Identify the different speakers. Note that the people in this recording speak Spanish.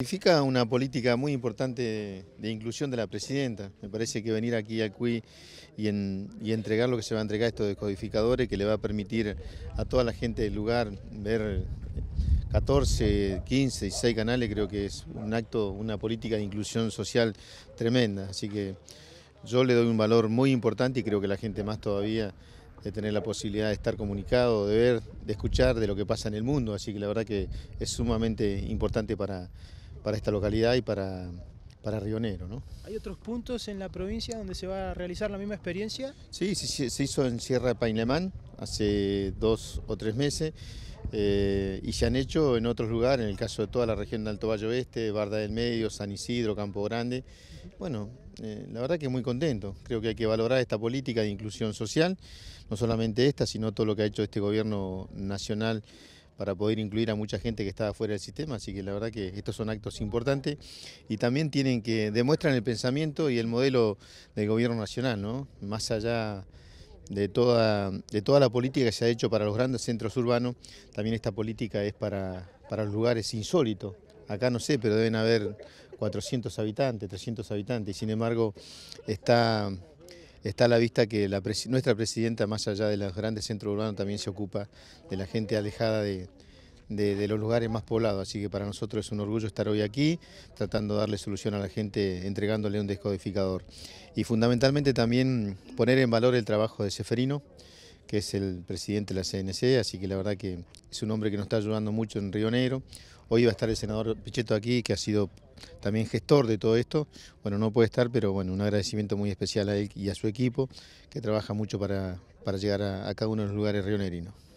Speaker 1: Significa una política muy importante de, inclusión de la presidenta. Me parece que venir aquí a CUI y, entregar lo que se va a entregar a estos decodificadores que le va a permitir a toda la gente del lugar ver 14, 15, y 6 canales, creo que es un acto, una política de inclusión social tremenda. Así que yo le doy un valor muy importante y creo que la gente más todavía de tener la posibilidad de estar comunicado, de ver, de escuchar de lo que pasa en el mundo. Así que la verdad que es sumamente importante para para esta localidad y para, para Rionero. ¿no?
Speaker 2: ¿Hay otros puntos en la provincia donde se va a realizar la misma experiencia?
Speaker 1: Sí, sí se hizo en Sierra de hace dos o tres meses eh, y se han hecho en otros lugares, en el caso de toda la región de Alto Valle Oeste, Barda del Medio, San Isidro, Campo Grande. Bueno, eh, la verdad que muy contento. Creo que hay que valorar esta política de inclusión social, no solamente esta, sino todo lo que ha hecho este gobierno nacional para poder incluir a mucha gente que estaba fuera del sistema, así que la verdad que estos son actos importantes y también tienen que demuestran el pensamiento y el modelo del gobierno nacional, ¿no? Más allá de toda, de toda la política que se ha hecho para los grandes centros urbanos, también esta política es para, para los lugares insólitos. Acá no sé, pero deben haber 400 habitantes, 300 habitantes, y sin embargo está está a la vista que nuestra presidenta, más allá de los grandes centros urbanos, también se ocupa de la gente alejada de, de, los lugares más poblados, así que para nosotros es un orgullo estar hoy aquí, tratando de darle solución a la gente, entregándole un descodificador. Y fundamentalmente también poner en valor el trabajo de Seferino, que es el presidente de la CNC, así que la verdad que es un hombre que nos está ayudando mucho en Río Negro, Hoy va a estar el senador Pichetto aquí, que ha sido también gestor de todo esto. Bueno, no puede estar, pero bueno, un agradecimiento muy especial a él y a su equipo, que trabaja mucho para, llegar a, cada uno de los lugares rionerinos.